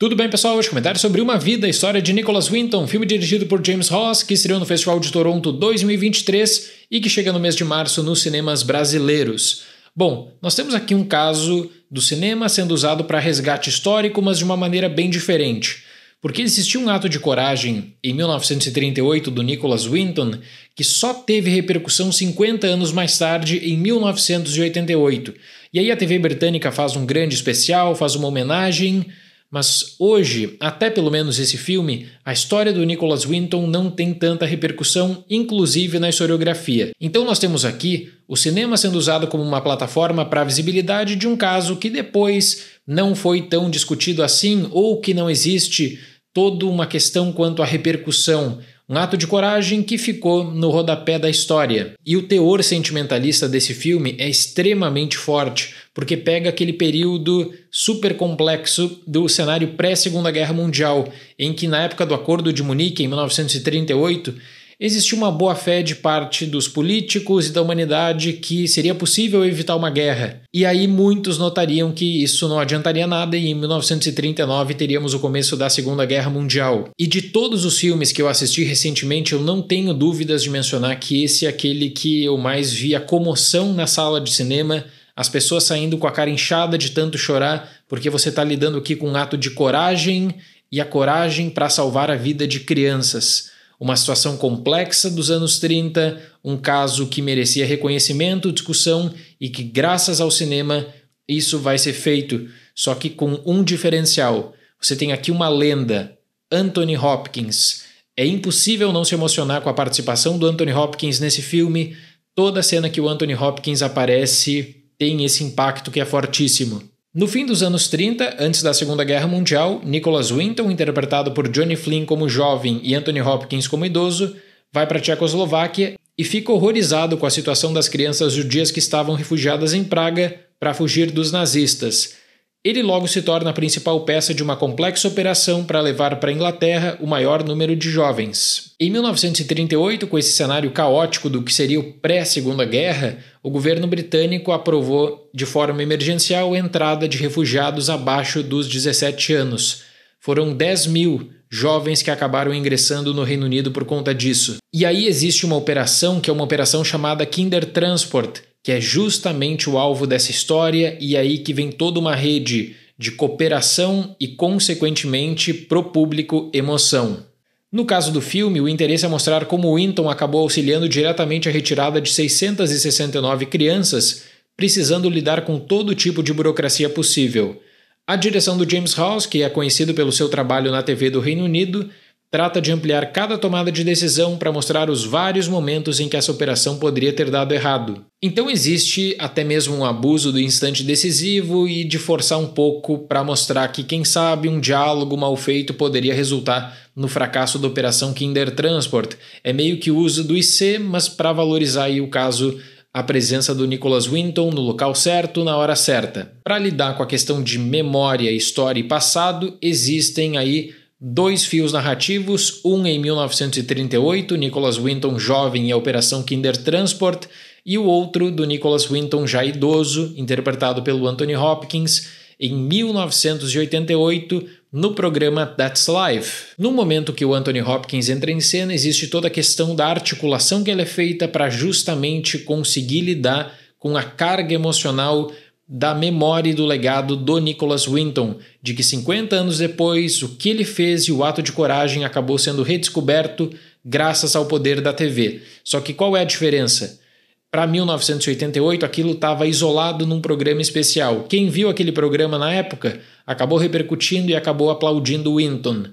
Tudo bem, pessoal? Hoje comentário sobre Uma Vida, a história de Nicholas Winton, filme dirigido por James Ross, que estreou no Festival de Toronto 2023 e que chega no mês de março nos cinemas brasileiros. Bom, nós temos aqui um caso do cinema sendo usado para resgate histórico, mas de uma maneira bem diferente. Porque existiu um ato de coragem em 1938 do Nicholas Winton que só teve repercussão 50 anos mais tarde, em 1988. E aí a TV britânica faz um grande especial, faz uma homenagem mas hoje, até pelo menos esse filme, a história do Nicholas Winton não tem tanta repercussão, inclusive na historiografia. Então nós temos aqui o cinema sendo usado como uma plataforma para a visibilidade de um caso que depois não foi tão discutido assim ou que não existe toda uma questão quanto à repercussão um ato de coragem que ficou no rodapé da história. E o teor sentimentalista desse filme é extremamente forte, porque pega aquele período super complexo do cenário pré-Segunda Guerra Mundial, em que na época do Acordo de Munique, em 1938, Existia uma boa fé de parte dos políticos e da humanidade que seria possível evitar uma guerra. E aí muitos notariam que isso não adiantaria nada e em 1939 teríamos o começo da Segunda Guerra Mundial. E de todos os filmes que eu assisti recentemente, eu não tenho dúvidas de mencionar que esse é aquele que eu mais vi a comoção na sala de cinema as pessoas saindo com a cara inchada de tanto chorar, porque você está lidando aqui com um ato de coragem e a coragem para salvar a vida de crianças. Uma situação complexa dos anos 30, um caso que merecia reconhecimento, discussão e que, graças ao cinema, isso vai ser feito, só que com um diferencial. Você tem aqui uma lenda, Anthony Hopkins. É impossível não se emocionar com a participação do Anthony Hopkins nesse filme. Toda cena que o Anthony Hopkins aparece tem esse impacto que é fortíssimo. No fim dos anos 30, antes da Segunda Guerra Mundial, Nicholas Winton, interpretado por Johnny Flynn como jovem e Anthony Hopkins como idoso, vai para a Tchecoslováquia e fica horrorizado com a situação das crianças judias que estavam refugiadas em Praga para fugir dos nazistas. Ele logo se torna a principal peça de uma complexa operação para levar para a Inglaterra o maior número de jovens. Em 1938, com esse cenário caótico do que seria o pré-Segunda Guerra, o governo britânico aprovou de forma emergencial a entrada de refugiados abaixo dos 17 anos. Foram 10 mil jovens que acabaram ingressando no Reino Unido por conta disso. E aí existe uma operação que é uma operação chamada Kinder Transport, que é justamente o alvo dessa história, e aí que vem toda uma rede de cooperação e, consequentemente, pro público emoção. No caso do filme, o interesse é mostrar como Winton acabou auxiliando diretamente a retirada de 669 crianças, precisando lidar com todo tipo de burocracia possível. A direção do James House, que é conhecido pelo seu trabalho na TV do Reino Unido, trata de ampliar cada tomada de decisão para mostrar os vários momentos em que essa operação poderia ter dado errado. Então existe até mesmo um abuso do instante decisivo e de forçar um pouco para mostrar que, quem sabe, um diálogo mal feito poderia resultar no fracasso da operação Kinder Transport. É meio que o uso do IC, mas para valorizar aí o caso a presença do Nicholas Winton no local certo, na hora certa. Para lidar com a questão de memória, história e passado, existem aí Dois fios narrativos, um em 1938, Nicholas Winton jovem e a Operação Kinder Transport, e o outro do Nicholas Winton já idoso, interpretado pelo Anthony Hopkins, em 1988, no programa That's Life. No momento que o Anthony Hopkins entra em cena, existe toda a questão da articulação que ela é feita para justamente conseguir lidar com a carga emocional da memória e do legado do Nicholas Winton, de que 50 anos depois, o que ele fez e o ato de coragem acabou sendo redescoberto graças ao poder da TV. Só que qual é a diferença? Para 1988, aquilo estava isolado num programa especial. Quem viu aquele programa na época acabou repercutindo e acabou aplaudindo Winton.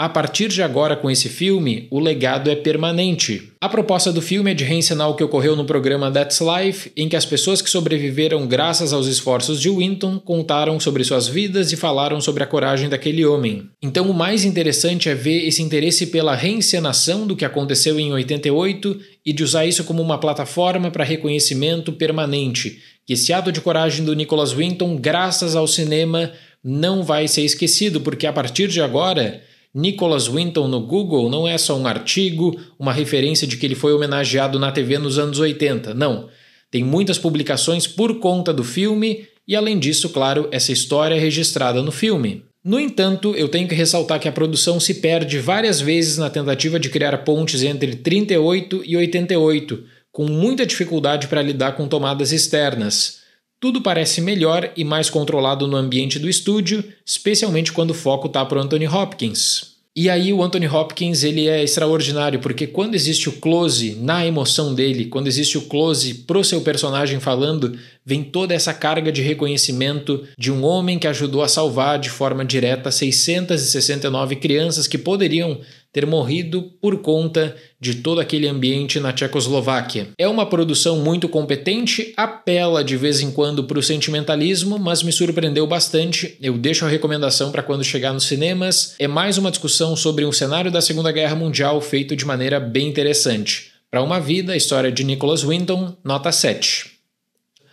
A partir de agora, com esse filme, o legado é permanente. A proposta do filme é de reencenar o que ocorreu no programa That's Life, em que as pessoas que sobreviveram graças aos esforços de Winton contaram sobre suas vidas e falaram sobre a coragem daquele homem. Então, o mais interessante é ver esse interesse pela reencenação do que aconteceu em 88 e de usar isso como uma plataforma para reconhecimento permanente. Que esse ato de coragem do Nicholas Winton, graças ao cinema, não vai ser esquecido, porque a partir de agora Nicholas Winton no Google não é só um artigo, uma referência de que ele foi homenageado na TV nos anos 80, não. Tem muitas publicações por conta do filme e, além disso, claro, essa história é registrada no filme. No entanto, eu tenho que ressaltar que a produção se perde várias vezes na tentativa de criar pontes entre 38 e 88, com muita dificuldade para lidar com tomadas externas. Tudo parece melhor e mais controlado no ambiente do estúdio, especialmente quando o foco está para o Anthony Hopkins. E aí o Anthony Hopkins ele é extraordinário porque quando existe o close na emoção dele, quando existe o close pro seu personagem falando, vem toda essa carga de reconhecimento de um homem que ajudou a salvar de forma direta 669 crianças que poderiam ter morrido por conta de todo aquele ambiente na Tchecoslováquia. É uma produção muito competente, apela de vez em quando para o sentimentalismo, mas me surpreendeu bastante. Eu deixo a recomendação para quando chegar nos cinemas. É mais uma discussão sobre um cenário da Segunda Guerra Mundial feito de maneira bem interessante. Para uma vida, a história de Nicholas Winton, nota 7.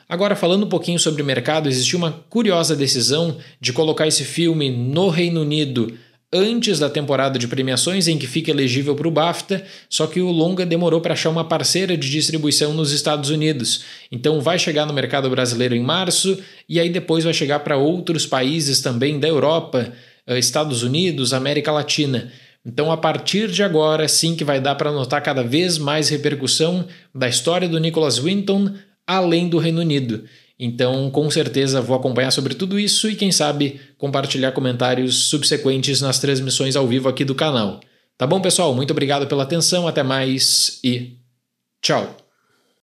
Agora, falando um pouquinho sobre o mercado, existiu uma curiosa decisão de colocar esse filme no Reino Unido antes da temporada de premiações em que fica elegível para o BAFTA, só que o longa demorou para achar uma parceira de distribuição nos Estados Unidos. Então vai chegar no mercado brasileiro em março e aí depois vai chegar para outros países também da Europa, eh, Estados Unidos, América Latina. Então, a partir de agora, sim que vai dar para notar cada vez mais repercussão da história do Nicholas Winton além do Reino Unido. Então, com certeza, vou acompanhar sobre tudo isso e, quem sabe, compartilhar comentários subsequentes nas transmissões ao vivo aqui do canal. Tá bom, pessoal? Muito obrigado pela atenção, até mais e tchau!